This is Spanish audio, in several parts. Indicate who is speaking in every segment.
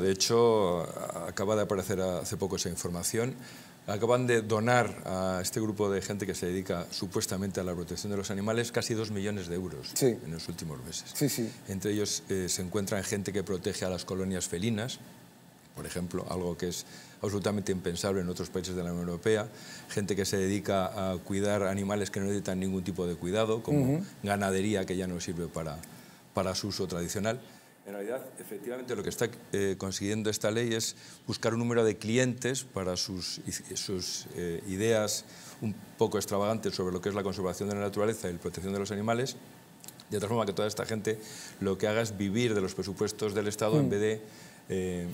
Speaker 1: De hecho, acaba de aparecer hace poco esa información. Acaban de donar a este grupo de gente que se dedica supuestamente a la protección de los animales casi dos millones de euros en los últimos meses. Entre ellos eh, se encuentran gente que protege a las colonias felinas, por ejemplo, algo que es absolutamente impensable en otros países de la Unión Europea, gente que se dedica a cuidar animales que no necesitan ningún tipo de cuidado, como ganadería que ya no sirve para su uso tradicional. En realidad, efectivamente, lo que está eh, consiguiendo esta ley es buscar un número de clientes para sus, eh, ideas un poco extravagantes sobre lo que es la conservación de la naturaleza y la protección de los animales, de tal forma que toda esta gente lo que haga es vivir de los presupuestos del Estado en mm. vez de eh,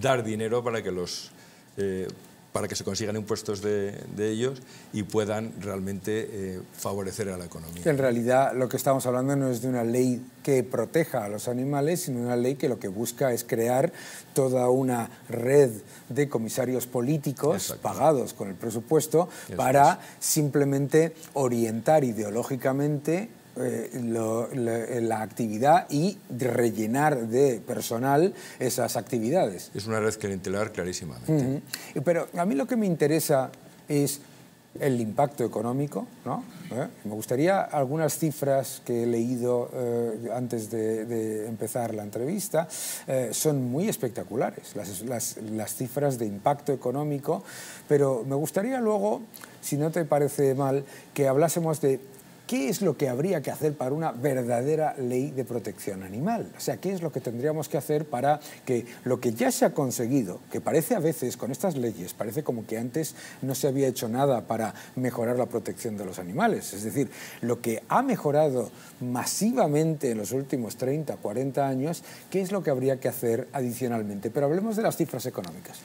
Speaker 1: dar dinero para que los para que se consigan impuestos de, ellos y puedan realmente eh, favorecer a la economía.
Speaker 2: En realidad lo que estamos hablando no es de una ley que proteja a los animales, sino una ley que lo que busca es crear toda una red de comisarios políticos pagados con el presupuesto para simplemente orientar ideológicamente eh, eh, la, actividad y rellenar de personal esas actividades.
Speaker 1: Es una red clientelar clarísimamente.
Speaker 2: Pero a mí lo que me interesa es el impacto económico, ¿no? ¿Eh? Me gustaría algunas cifras que he leído antes de, empezar la entrevista. son muy espectaculares, las, las, cifras de impacto económico, pero me gustaría luego, si no te parece mal, que hablásemos de ¿Qué es lo que habría que hacer para una verdadera ley de protección animal? O sea, ¿qué es lo que tendríamos que hacer para que lo que ya se ha conseguido, que parece a veces con estas leyes, parece como que antes no se había hecho nada para mejorar la protección de los animales? Es decir, lo que ha mejorado masivamente en los últimos 30, 40 años, ¿qué es lo que habría que hacer adicionalmente? Pero hablemos de las cifras económicas.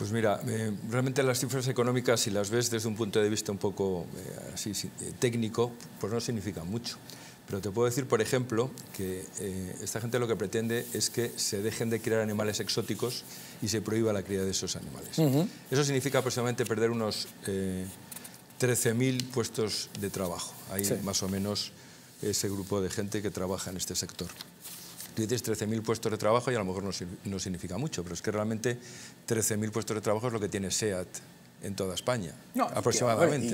Speaker 1: Pues mira, eh, realmente las cifras económicas, si las ves desde un punto de vista un poco eh, eh, técnico, pues no significan mucho. Pero te puedo decir, por ejemplo, que esta gente lo que pretende es que se dejen de criar animales exóticos y se prohíba la cría de esos animales. Eso significa aproximadamente perder unos 13.000 puestos de trabajo. Hay más o menos ese grupo de gente que trabaja en este sector. Tú dices 13.000 puestos de trabajo y a lo mejor no, significa mucho, pero es que realmente 13.000 puestos de trabajo es lo que tiene SEAT en toda España, aproximadamente.